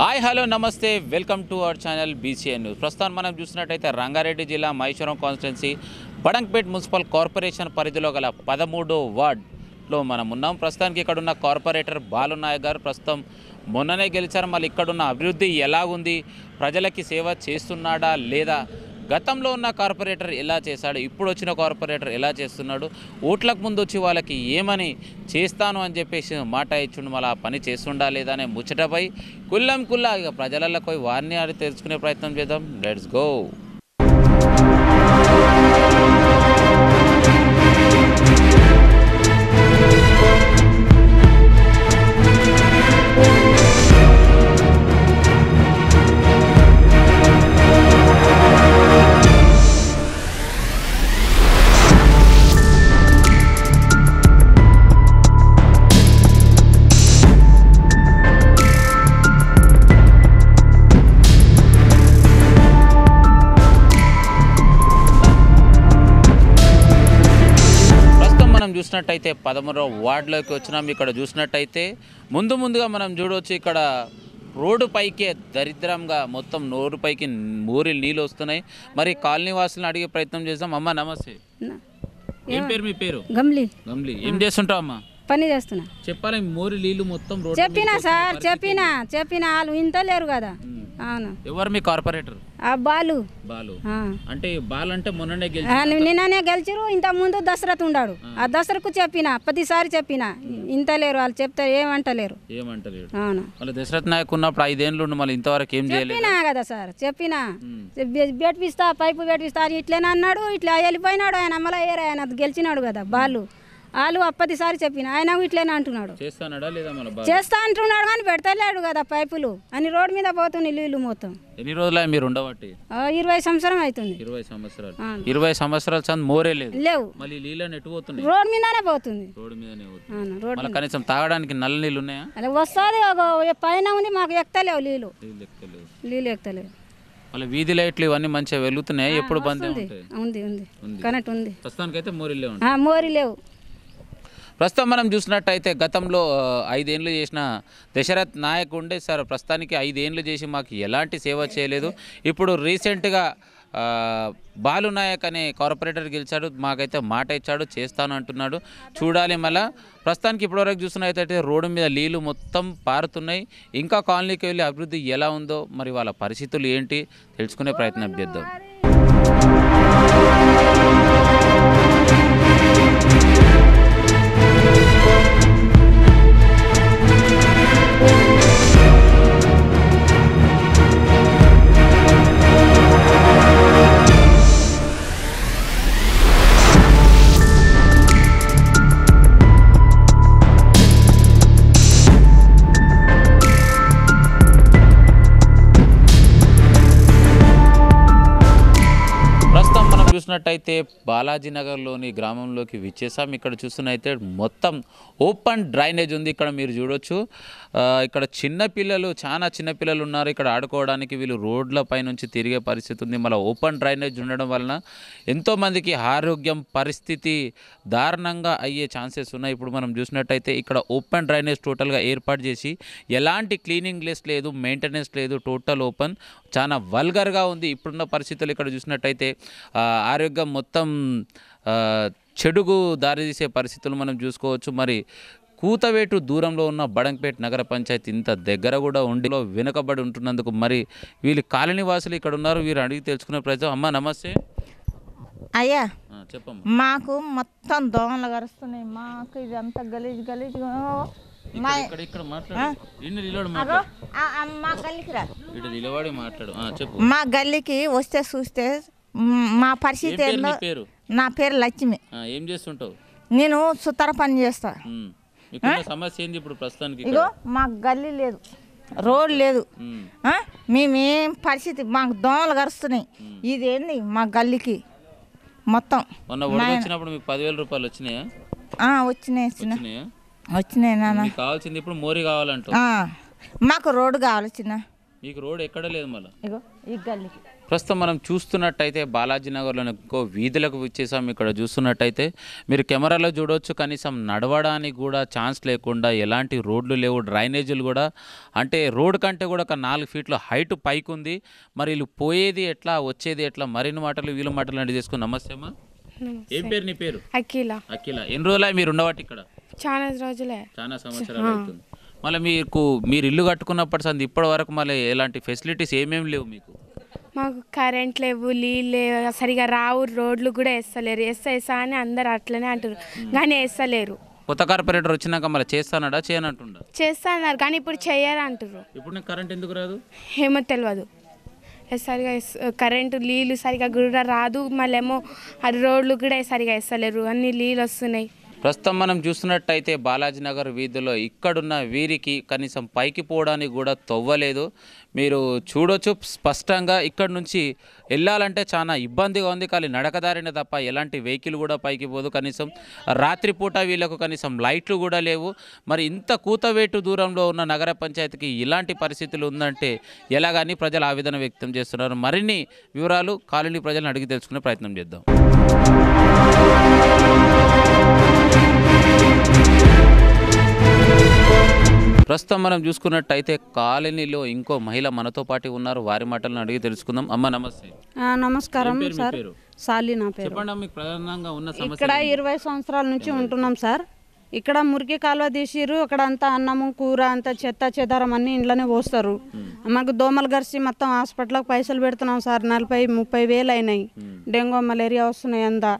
hi hello నమస్తే welcome to our channel BCN news ప్రస్తుతం మనం చూసినట్టయితే రంగారెడ్డి జిల్లా Maheshwaram constituency Badangpet municipal corporation పరిధిలో గల పదమూడో వార్డ్లో మనం ఉన్నాం ప్రస్తుతానికి ఇక్కడ ఉన్న కార్పొరేటర్ బాలునాయక్ గారు ప్రస్తుతం మొన్ననే గెలిచారు మళ్ళీ ఇక్కడున్న అభివృద్ధి ఎలా ఉంది ప్రజలకి సేవ చేస్తున్నాడా లేదా గతంలో ఉన్న కార్పొరేటర్ ఎలా చేశాడు ఇప్పుడు వచ్చిన కార్పొరేటర్ ఎలా చేస్తున్నాడు ఓట్లకు ముందు వచ్చి వాళ్ళకి ఏమని చేస్తాను అని చెప్పేసి మాట ఇచ్చిండు మళ్ళీ పని చేస్తుండా లేదా అనే ముచ్చటపై కుల్లం కుల్లా ఇక ప్రజలలో పోయి వారిని అది తెలుసుకునే ప్రయత్నం చేద్దాం లెట్స్ గో చూసినట్టయితే పదమూడవ వార్డులోకి వచ్చినాం ఇక్కడ చూసినట్టయితే ముందు ముందుగా మనం చూడవచ్చు ఇక్కడ రోడ్డు పైకే దరిద్రంగా మొత్తం నోరు పైకి ఊరి నీళ్ళు వస్తున్నాయి మరి కాలనీ వాసులను అడిగే ప్రయత్నం చేద్దాం అమ్మ నమస్తే ఏం పేరు మీ పేరు గమ్లీ గమ్లీ ఏం చేస్తుంటావు అమ్మా పని చేస్తున్నా చెప్పాలి మోరి నీళ్ళు మొత్తం చెప్పినా సార్ చెప్పినా చెప్పినా వాళ్ళు ఇంత లేరు కదా ఎవరు మీ కార్పొరేటర్ బాలు బాలు అంటే బాలు అంటే మొన్ననే గెలిచి నిన్ననే గెలిచిరు ఇంత ముందు దశరథ్ ఉండాడు ఆ దసరకు చెప్పిన ప్రతిసారి చెప్పిన ఇంత లేరు వాళ్ళు చెప్తారు ఏమంటలేరు ఏమంటలేరు మళ్ళీ దశరథ్ నాయక్ ఉన్నప్పుడు ఐదేళ్ళు మళ్ళీ ఇంతవరకు ఏం చెప్పినా కదా సార్ చెప్పిన బెట్పిస్తా పైపు బెట్పిస్తా ఇట్లనే అన్నాడు ఇట్లా వెళ్ళిపోయినాడు ఆయన మళ్ళీ ఏరే ఆయన గెలిచినాడు కదా బాలు వాళ్ళు అప్పటిసారి చెప్పిన ఆయన ఇట్లనే అంటున్నాడు చేస్తా అంటున్నాడు కానీ పెడతలేడు కదా పైపులు అని రోడ్ మీద పోతుంది నీళ్ళు మొత్తం ఎన్ని రోజులు మీరు ఇరవై సంవత్సరం అవుతుంది ఇరవై సంవత్సరాలు ఇరవై సంవత్సరాలు చంద మోరే లేదు లేవు మళ్ళీ నీళ్ళని ఎటు పోతుంది రోడ్ మీదనే పోతుంది రోడ్ మీదనే పోతుంది రోడ్ కనీసం తాగడానికి నల్ల నీళ్ళు ఉన్నాయా అదే వస్తుంది పైన ఉంది మాకు ఎక్కలేవు నీళ్ళు నీళ్ళు ఎక్కలేవు మళ్ళీ వీధి లైట్లు ఇవన్నీ మంచిగా వెలుగుతున్నాయి ఎప్పుడు బంద్ ఉంది ఉంది కనెక్ట్ ఉంది ప్రస్తుతానికి అయితే మోరీ లేవు మోరీ లేవు ప్రస్తుతం మనం చూసినట్టయితే గతంలో ఐదేళ్ళు చేసిన దశరథ్ నాయక్ ఉండే సార్ ప్రస్తుతానికి ఐదేళ్ళు చేసి మాకు ఎలాంటి సేవ చేయలేదు ఇప్పుడు రీసెంట్గా బాలు నాయక్ అనే కార్పొరేటర్ గెలిచాడు మాకైతే మాట ఇచ్చాడు చేస్తాను అంటున్నాడు చూడాలి మళ్ళా ప్రస్తుతానికి ఇప్పటివరకు చూసినట్టయితే రోడ్డు మీద నీళ్లు మొత్తం పారుతున్నాయి ఇంకా కాలనీకి వెళ్ళి అభివృద్ధి ఎలా ఉందో మరి వాళ్ళ పరిస్థితులు ఏంటి తెలుసుకునే ప్రయత్నం చేద్దాం చూసినట్టయితే బాలాజీనగర్లోని గ్రామంలోకి విచ్చేసాం ఇక్కడ చూస్తున్నైతే మొత్తం ఓపెన్ డ్రైనేజ్ ఉంది ఇక్కడ మీరు చూడొచ్చు ఇక్కడ చిన్న పిల్లలు చాలా చిన్న పిల్లలు ఉన్నారు ఇక్కడ ఆడుకోవడానికి వీళ్ళు రోడ్లపై నుంచి తిరిగే పరిస్థితి ఉంది మళ్ళీ ఓపెన్ డ్రైనేజ్ ఉండడం వలన ఎంతోమందికి ఆరోగ్యం పరిస్థితి దారుణంగా అయ్యే ఛాన్సెస్ ఉన్నాయి ఇప్పుడు మనం చూసినట్టయితే ఇక్కడ ఓపెన్ డ్రైనేజ్ టోటల్గా ఏర్పాటు చేసి ఎలాంటి క్లీనింగ్ లెస్ లేదు మెయింటెనెన్స్ లేదు టోటల్ ఓపెన్ చాలా వల్గర్గా ఉంది ఇప్పుడున్న పరిస్థితులు ఇక్కడ చూసినట్టయితే ఆరోగ్యం మొత్తం చెడుగు దారితీసే పరిస్థితులు మనం చూసుకోవచ్చు మరి కూతవేటు దూరంలో ఉన్న బడంపేట్ నగర పంచాయతీ ఇంత దగ్గర కూడా ఉండిలో వెనుకబడి ఉంటున్నందుకు మరి వీళ్ళు కాలనీవాసులు ఇక్కడ ఉన్నారు వీరు అడిగి తెలుసుకునే ప్రజలు అమ్మ నమస్తే అయ్యా చెప్పమ్మ మాకు మొత్తం దోమలు కరుస్తున్నాయి మాకు ఇది అంత గలీజ్ గలీజ్ మా గల్లీకి వస్తే చూస్తే మా పరిస్థితి ఏందో పేరు నా పేరు లక్ష్మి ఏం చేస్తుంటావు నేను సుతర పని చేస్తా సమస్య ఏంది ఇప్పుడు ప్రస్తుతానికి ఇదో మాకు గల్లీ లేదు రోడ్ లేదు మేమేం పరిస్థితి మాకు దోమలు కరుస్తున్నాయి ఏంది మా గల్లీకి మొత్తం మొన్న వచ్చినప్పుడు మీకు పదివేల రూపాయలు వచ్చినాయా వచ్చినాయి వచ్చినాయి కావాల్సింది ఇప్పుడు మోరీ కావాలంట మాకు రోడ్డు కావాలి చిన్న మీకు రోడ్ ఎక్కడ లేదు మళ్ళీ ఇగో ఈ గల్లీకి ప్రస్తుతం మనం చూస్తున్నట్టయితే బాలాజీనగర్లోని ఇంకో వీధులకు వచ్చేసాం ఇక్కడ చూస్తున్నట్టయితే మీరు కెమెరాలో చూడవచ్చు కనీసం నడవడానికి కూడా ఛాన్స్ లేకుండా ఎలాంటి రోడ్లు లేవు డ్రైనేజీలు కూడా అంటే రోడ్ కంటే కూడా ఒక నాలుగు ఫీట్ల హైట్ పైకి ఉంది మరి వీళ్ళు పోయేది ఎట్లా వచ్చేది ఎట్లా మరిన్ని మాటలు వీళ్ళ మాటలు అంటే చేసుకుని నమస్తే అమ్మా ఏం పేరు నీ పేరు అఖిల అఖిల ఎన్ని రోజులా మీరు ఉండవట్టు ఇక్కడ చాలా రోజులే చాలా సంవత్సరాలు అవుతుంది మళ్ళీ మీకు మీరు ఇల్లు కట్టుకున్నప్పటి సంది ఇప్పటి వరకు మళ్ళీ ఎలాంటి ఫెసిలిటీస్ ఏమేమి లేవు మీకు మాకు కరెంట్ లేవు నీళ్ళు లేవు సరిగా రావు రోడ్లు కూడా వేస్తలేరు వేస్తా వేస్తా అని అందరు అట్లనే అంటారు కానీ వేస్తలేరు కొత్త కార్పొరేటర్ వచ్చినాక మళ్ళీ చేస్తానడా చేయనంటుండ చేస్తా అన్నారు కానీ ఇప్పుడు చేయరు అంటారు ఇప్పుడు కరెంట్ ఎందుకు రాదు ఏమో తెలియదు సరిగా కరెంటు నీళ్ళు సరిగా కూడా రాదు మళ్ళేమో రోడ్లు కూడా సరిగా వేస్తలేరు అన్ని నీళ్ళు వస్తున్నాయి ప్రస్తుతం మనం చూస్తున్నట్టయితే బాలాజీనగర్ వీధిలో ఇక్కడున్న వీరికి కనీసం పైకి పోవడానికి కూడా తవ్వలేదు మీరు చూడొచ్చు స్పష్టంగా ఇక్కడ నుంచి వెళ్ళాలంటే చాలా ఇబ్బందిగా ఉంది కానీ నడకదారిన తప్ప ఎలాంటి వెహికల్ కూడా పైకి పోదు కనీసం రాత్రిపూట వీళ్ళకు కనీసం లైట్లు కూడా లేవు మరి ఇంత కూతవేటు దూరంలో ఉన్న నగర పంచాయతీకి ఇలాంటి పరిస్థితులు ఉందంటే ఎలాగని ప్రజలు ఆవేదన వ్యక్తం చేస్తున్నారు మరిన్ని వివరాలు కాలనీ ప్రజలను అడిగి తెలుసుకునే ప్రయత్నం చేద్దాం ప్రస్తుతం మనం చూసుకున్నట్టయితే కాలనీలో ఇంకో మహిళ మనతో పాటు ఉన్నారు వారి మాటలను అడిగి తెలుసుకుందాం అమ్మ నమస్తే నమస్కారం సార్ సాలి నా పేరు ఇక్కడ ఇరవై సంవత్సరాల నుంచి ఉంటున్నాం సార్ ఇక్కడ మురికి కాలువ తీసిరు అక్కడ అంతా అన్నము కూర అంతా చెత్త చెదారం అన్ని ఇంట్లోనే పోస్తారు మాకు దోమలు గరిసి మొత్తం హాస్పిటల్కి పైసలు పెడుతున్నాం సార్ నలభై ముప్పై వేలు అయినాయి డెంగూ మలేరియా వస్తున్నాయి అంతా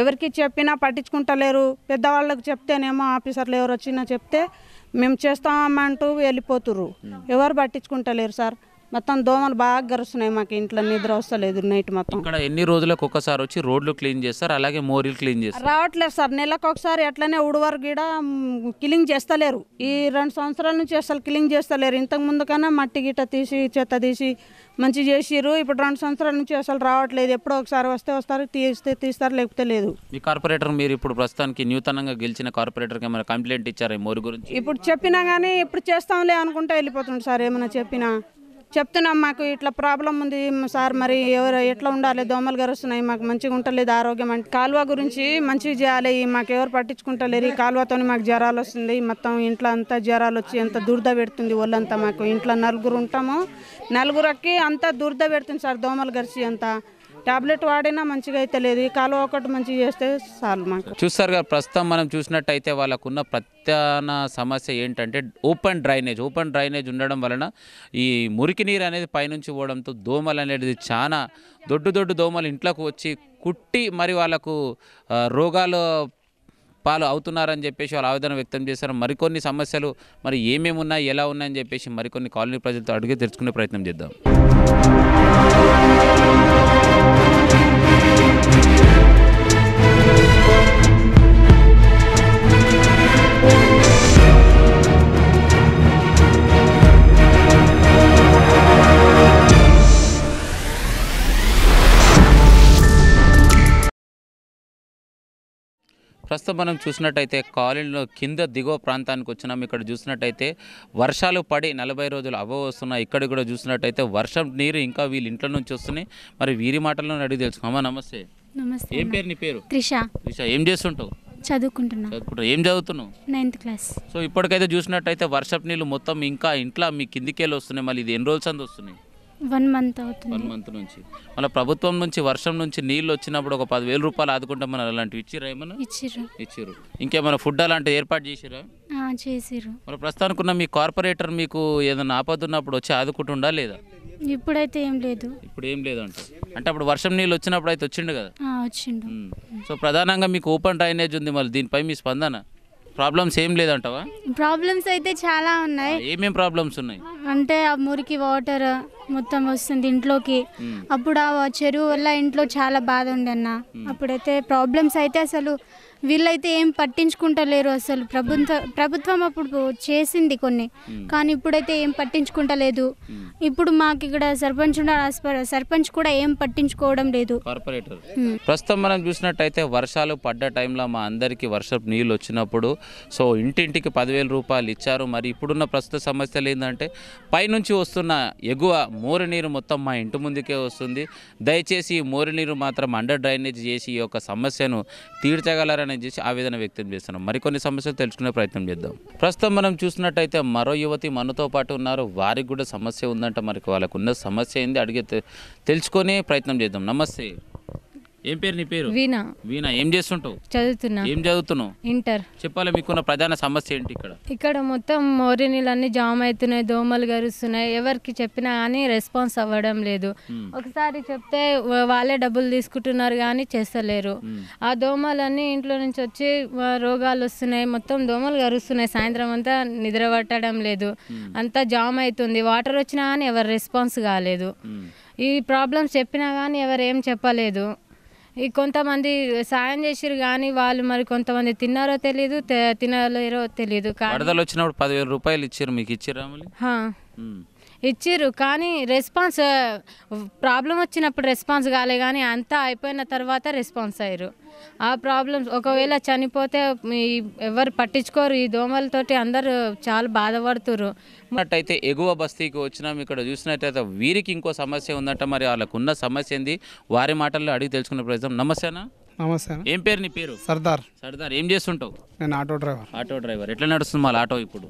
ఎవరికి చెప్పినా పట్టించుకుంటలేరు పెద్దవాళ్ళకి చెప్తేనేమో ఆఫీసర్లు ఎవరు వచ్చినా చెప్తే మేము చేస్తామంటూ వెళ్ళిపోతురు ఎవరు పట్టించుకుంటలేరు సార్ మొత్తం దోమలు బాగా గరుస్తున్నాయి మాకు ఇంట్లో నిద్ర వస్తలేదు నైట్ మొత్తం ఇక్కడ ఎన్ని రోజులకు ఒకసారి వచ్చి రోడ్లు క్లీన్ చేస్తారు అలాగే మోరీలు క్లీన్ చేస్తారు రావట్లేదు సార్ నెలకు ఒకసారి ఎట్లనే ఉడవారు గీడ కిలింగ్ చేస్తలేరు ఈ రెండు సంవత్సరాల నుంచి అసలు క్లీన్ చేస్తలేరు ఇంతకు ముందు కన్నా మట్టి గిట్ట తీసి చెత్త తీసి మంచి చేసిరు ఇప్పుడు రెండు సంవత్సరాల నుంచి అసలు రావట్లేదు ఎప్పుడో ఒకసారి వస్తే వస్తారు తీస్తే తీస్తారు లేకపోతే లేదు మీ కార్పొరేటర్ మీరు ఇప్పుడు ప్రస్తుతానికి నూతనంగా గెలిచిన కార్పొరేటర్కి ఏమైనా కంప్లైంట్ ఇచ్చారా మోరి మోరీ గురించి ఇప్పుడు చెప్పినా కానీ ఇప్పుడు చేస్తాంలే అనుకుంటే వెళ్ళిపోతుంది సార్ ఏమైనా చెప్పినా చెప్తున్నాం మాకు ఇట్లా ప్రాబ్లం ఉంది సార్ మరి ఎవరు ఎట్లా ఉండాలి దోమలు గరుస్తున్నాయి మాకు మంచిగా ఉంటలేదు ఆరోగ్యం అంటే కాలువ గురించి మంచిగా చేయాలి మాకు ఎవరు పట్టించుకుంటలేరు ఈ కాలువతో మాకు జ్వరాలు వస్తుంది మొత్తం ఇంట్లో అంతా జ్వరాలు వచ్చి ఎంత దుర్ద పెడుతుంది ఒళ్ళంతా మాకు ఇంట్లో నలుగురు ఉంటాము నలుగురికి అంతా దుర్ద పెడుతుంది సార్ దోమలు గరిచి అంతా టాబ్లెట్ వాడినా మంచిగా అయితే లేదు ఈ కాలువ ఒకటి మంచిగా చేస్తే చాలు మాకు చూస్తారు కదా ప్రస్తుతం మనం చూసినట్టయితే వాళ్ళకున్న ప్రధాన సమస్య ఏంటంటే ఓపెన్ డ్రైనేజ్ ఓపెన్ డ్రైనేజ్ ఉండడం వలన ఈ మురికి నీరు అనేది పైనుంచి పోవడంతో దోమలు అనేది చాలా దొడ్డు దొడ్డు దోమలు ఇంట్లోకి వచ్చి కుట్టి మరి వాళ్ళకు రోగాలు పాలు అవుతున్నారని చెప్పేసి వాళ్ళు ఆవేదన వ్యక్తం చేశారు మరికొన్ని సమస్యలు మరి ఏమేమి ఉన్నాయి ఎలా ఉన్నాయని చెప్పేసి మరికొన్ని కాలనీ ప్రజలతో అడిగి తెలుసుకునే ప్రయత్నం చేద్దాం Música ప్రస్తుతం మనం చూసినట్టయితే కాలనీలో కింద దిగువ ప్రాంతానికి వచ్చినాం ఇక్కడ చూసినట్టయితే వర్షాలు పడి నలభై రోజులు అవ వస్తున్నాయి ఇక్కడ కూడా చూసినట్టయితే వర్షం నీరు ఇంకా వీళ్ళ ఇంట్లో నుంచి వస్తున్నాయి మరి వీరి మాటలను అడిగి తెలుసుకోమా నమస్తే నమస్తే ఏం పేరు నీ పేరు ఏం చేస్తుంటావు చదువుకుంటున్నా చదువుకుంటా ఏం చదువుతున్నావు నైన్త్ క్లాస్ సో ఇప్పటికైతే చూసినట్టయితే వర్షపు నీళ్ళు మొత్తం ఇంకా ఇంట్లో మీ కిందికి వస్తున్నాయి మళ్ళీ ఇది ఎన్ని రోజులు అందు వస్తున్నాయి వన్ మంత్ అవుతుంది వన్ మంత్ నుంచి మళ్ళీ ప్రభుత్వం నుంచి వర్షం నుంచి నీళ్ళు వచ్చినప్పుడు ఒక పదివేల రూపాయలు ఆదుకుంటామని అలాంటివి ఇచ్చిరా ఏమన్నా ఇచ్చిర్రు ఇచ్చిర్రు ఇంకేమైనా ఫుడ్ అలాంటివి ఏర్పాటు చేసిరా ఆ, మరి ప్రస్తుతానికి ఉన్న మీ కార్పొరేటర్ మీకు ఏదైనా ఆపద ఉన్నప్పుడు వచ్చి ఆదుకుంటుండా లేదా ఇప్పుడైతే ఏం లేదు ఇప్పుడు ఏం లేదంట అంటే అప్పుడు వర్షం నీళ్ళు వచ్చినప్పుడు అయితే వచ్చిండు కదా వచ్చిండు సో ప్రధానంగా మీకు ఓపెన్ డ్రైనేజ్ ఉంది మళ్ళీ దీనిపై మీ స్పందన ప్రాబ్లమ్స్ ఏం లేదంటావా ప్రాబ్లమ్స్ అయితే చాలా ఉన్నాయి ఏమేం ప్రాబ్లమ్స్ ఉన్నాయి అంటే ఆ మురికి వాటర్ మొత్తం వస్తుంది ఇంట్లోకి అప్పుడు ఆ చెరువు వల్ల ఇంట్లో చాలా బాధ ఉండే అన్న అప్పుడైతే ప్రాబ్లమ్స్ అయితే అసలు వీళ్ళైతే ఏం పట్టించుకుంటలేరు అసలు ప్రభుత్వ ప్రభుత్వం అప్పుడు చేసింది కొన్ని కానీ ఇప్పుడైతే ఏం పట్టించుకుంటలేదు ఇప్పుడు మాకు ఇక్కడ సర్పంచ్ సర్పంచ్ కూడా ఏం పట్టించుకోవడం లేదు కార్పొరేటర్ ప్రస్తుతం మనం చూసినట్టయితే వర్షాలు పడ్డ టైంలో మా అందరికీ వర్షపు నీళ్ళు వచ్చినప్పుడు సో ఇంటింటికి పదివేల రూపాయలు ఇచ్చారు మరి ఇప్పుడున్న ప్రస్తుత సమస్యలు ఏంటంటే పైనుంచి వస్తున్న ఎగువ మోరు నీరు మొత్తం మా ఇంటి ముందుకే వస్తుంది దయచేసి ఈ మోరు నీరు మాత్రం అండర్ డ్రైనేజ్ చేసి ఈ యొక్క సమస్యను తీర్చగలరని ఆందోళన చేసి ఆవేదన వ్యక్తం చేస్తున్నాం మరికొన్ని సమస్యలు తెలుసుకునే ప్రయత్నం చేద్దాం ప్రస్తుతం మనం చూసినట్టయితే మరో యువతి మనతో పాటు ఉన్నారు వారికి కూడా సమస్య ఉందంట మనకి వాళ్ళకు ఉన్న సమస్య ఏంది అడిగే తెలుసుకొని ప్రయత్నం చేద్దాం నమస్తే ఏం పేరు నీ పేరు వీణా వీణా ఏం చేస్తుంటావు చదువుతున్నా ఏం చదువుతున్నావు ఇంటర్ చెప్పాలి మీకున్న ప్రధాన సమస్య ఏంటి ఇక్కడ ఇక్కడ మొత్తం మోరి నీళ్ళన్నీ జామ్ అవుతున్నాయి దోమలు గరుస్తున్నాయి ఎవరికి చెప్పినా కానీ రెస్పాన్స్ అవ్వడం లేదు ఒకసారి చెప్తే వాళ్ళే డబ్బులు తీసుకుంటున్నారు కానీ చేస్తలేరు ఆ దోమలన్నీ ఇంట్లో నుంచి వచ్చి రోగాలు వస్తున్నాయి మొత్తం దోమలు గరుస్తున్నాయి సాయంత్రం అంతా నిద్ర పట్టడం లేదు అంతా జామ్ అవుతుంది వాటర్ వచ్చినా కానీ ఎవరు రెస్పాన్స్ కాలేదు ఈ ప్రాబ్లమ్స్ చెప్పినా కానీ ఎవరు ఏం చెప్పలేదు ఈ కొంతమంది సాయం చేసిరు కానీ వాళ్ళు మరి కొంతమంది తిన్నారో తెలియదు తినలేరో తెలియదు వచ్చినప్పుడు పదివేల రూపాయలు ఇచ్చారు మీకు ఇచ్చారు ఇచ్చారు కానీ రెస్పాన్స్ ప్రాబ్లం వచ్చినప్పుడు రెస్పాన్స్ కాలే కానీ అంతా అయిపోయిన తర్వాత రెస్పాన్స్ అయ్యారు ఆ ప్రాబ్లమ్స్ ఒకవేళ చనిపోతే ఎవరు పట్టించుకోరు ఈ దోమలతోటి అందరూ చాలా బాధపడుతురు అయితే ఎగువ బస్తీకి వచ్చినాం ఇక్కడ చూసినట్టయితే వీరికి ఇంకో సమస్య ఉందంట మరి వాళ్ళకున్న సమస్య ఏంది వారి మాటల్లో అడిగి తెలుసుకునే ప్రయత్నం నమస్తేనా నమస్తే ఏం పేరు నీ పేరు సర్దార్ సర్దార్ ఏం చేస్తుంటావు నేను ఆటో డ్రైవర్ ఆటో డ్రైవర్ ఎట్లా నడుస్తుంది మళ్ళీ ఆటో ఇప్పుడు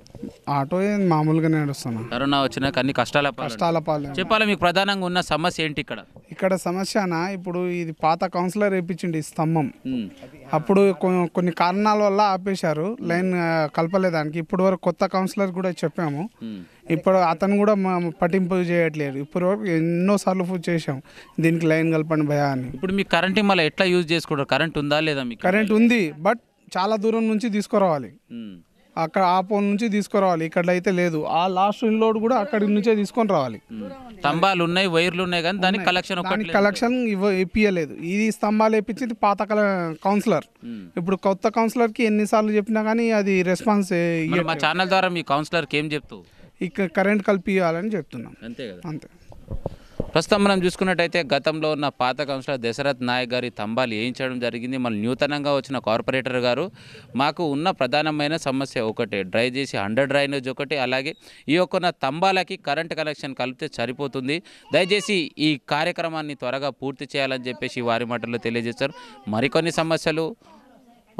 ఆటో మామూలుగా నడుస్తున్నా కరోనా వచ్చినాక అన్ని కష్టాల కష్టాల పాలు చెప్పాలి మీకు ప్రధానంగా ఉన్న సమస్య ఏంటి ఇక్కడ ఇక్కడ సమస్యనా ఇప్పుడు ఇది పాత కౌన్సిలర్ వేయించిండు ఈ స్తంభం అప్పుడు కొన్ని కారణాల వల్ల ఆపేశారు లైన్ కలపలేదానికి ఇప్పుడు వరకు కొత్త కౌన్సిలర్ కూడా చెప్పాము ఇప్పుడు అతను కూడా పట్టింపు చేయట్లేదు ఇప్పుడు వరకు సార్లు ఫుడ్ చేసాం దీనికి లైన్ కలపండి భయా అని ఇప్పుడు మీ కరెంట్ మళ్ళీ ఎట్లా యూజ్ చేసుకోవడం కరెంట్ ఉందా లేదా మీకు కరెంట్ ఉంది బట్ చాలా దూరం నుంచి తీసుకురావాలి అక్కడ ఆ పోన్ నుంచి తీసుకురావాలి ఇక్కడ అయితే లేదు ఆ లాస్ట్ లోడ్ కూడా అక్కడి నుంచే తీసుకొని రావాలి స్తంభాలు ఉన్నాయి వైర్లు ఉన్నాయి కానీ దానికి కలెక్షన్ కలెక్షన్ ఇవ్వ ఇప్పియలేదు ఇది స్తంభాలు ఇప్పించింది పాత కౌన్సిలర్ ఇప్పుడు కొత్త కౌన్సిలర్ కి ఎన్నిసార్లు చెప్పినా కానీ అది రెస్పాన్స్ మా ఛానల్ ద్వారా మీ కౌన్సిలర్ కి ఏం చెప్తూ ఇక్కడ కరెంట్ కలిపియాలని చెప్తున్నాం అంతే కదా అంతే ప్రస్తుతం మనం చూసుకున్నట్టయితే గతంలో ఉన్న పాత కౌన్సిలర్ దశరథ్ నాయక్ గారి తంబాలు వేయించడం జరిగింది మన నూతనంగా వచ్చిన కార్పొరేటర్ గారు మాకు ఉన్న ప్రధానమైన సమస్య ఒకటే డ్రై చేసి అండర్ డ్రైనేజ్ ఒకటి అలాగే ఈ యొక్క తంబాలకి కరెంట్ కనెక్షన్ కలిపితే సరిపోతుంది దయచేసి ఈ కార్యక్రమాన్ని త్వరగా పూర్తి చేయాలని చెప్పేసి వారి మాటల్లో తెలియజేశారు మరికొన్ని సమస్యలు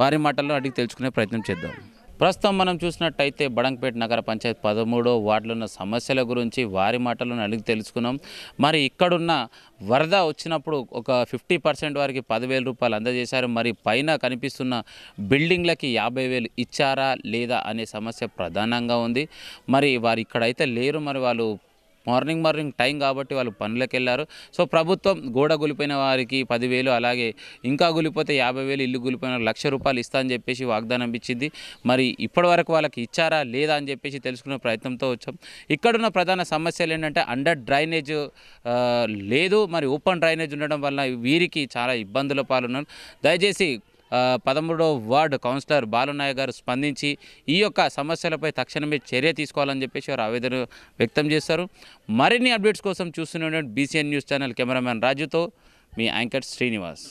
వారి మాటల్లో అడిగి తెలుసుకునే ప్రయత్నం చేద్దాం ప్రస్తుతం మనం చూసినట్టయితే బడంపేట నగర పంచాయత్ పదమూడో వార్డులున్న సమస్యల గురించి వారి మాటలను అడిగి తెలుసుకున్నాం మరి ఇక్కడున్న వరద వచ్చినప్పుడు ఒక ఫిఫ్టీ పర్సెంట్ వారికి పదివేల రూపాయలు అందజేశారు మరి పైన కనిపిస్తున్న బిల్డింగ్లకి యాభై వేలు ఇచ్చారా లేదా అనే సమస్య ప్రధానంగా ఉంది మరి వారు ఇక్కడైతే లేరు మరి వాళ్ళు మార్నింగ్ మార్నింగ్ టైం కాబట్టి వాళ్ళు పనులకు వెళ్ళారు సో ప్రభుత్వం గోడ గులిపోయిన వారికి పదివేలు అలాగే ఇంకా గులిపోతే యాభై వేలు ఇల్లు గులిపోయిన లక్ష రూపాయలు ఇస్తా అని చెప్పేసి వాగ్దానం ఇచ్చింది మరి ఇప్పటి వాళ్ళకి ఇచ్చారా లేదా అని చెప్పేసి తెలుసుకునే ప్రయత్నంతో వచ్చాం ఇక్కడున్న ప్రధాన సమస్యలు ఏంటంటే అండర్ డ్రైనేజ్ లేదు మరి ఓపెన్ డ్రైనేజ్ ఉండడం వల్ల వీరికి చాలా ఇబ్బందుల పాలున్నారు దయచేసి పదమూడవ వార్డు కౌన్సిలర్ బాలునాయ్ గారు స్పందించి ఈ యొక్క సమస్యలపై తక్షణమే చర్య తీసుకోవాలని చెప్పేసి వారు ఆవేదన వ్యక్తం చేశారు మరిన్ని అప్డేట్స్ కోసం చూస్తున్న బీసీఎన్ న్యూస్ ఛానల్ కెమెరామ్యాన్ రాజుతో మీ యాంకర్ శ్రీనివాస్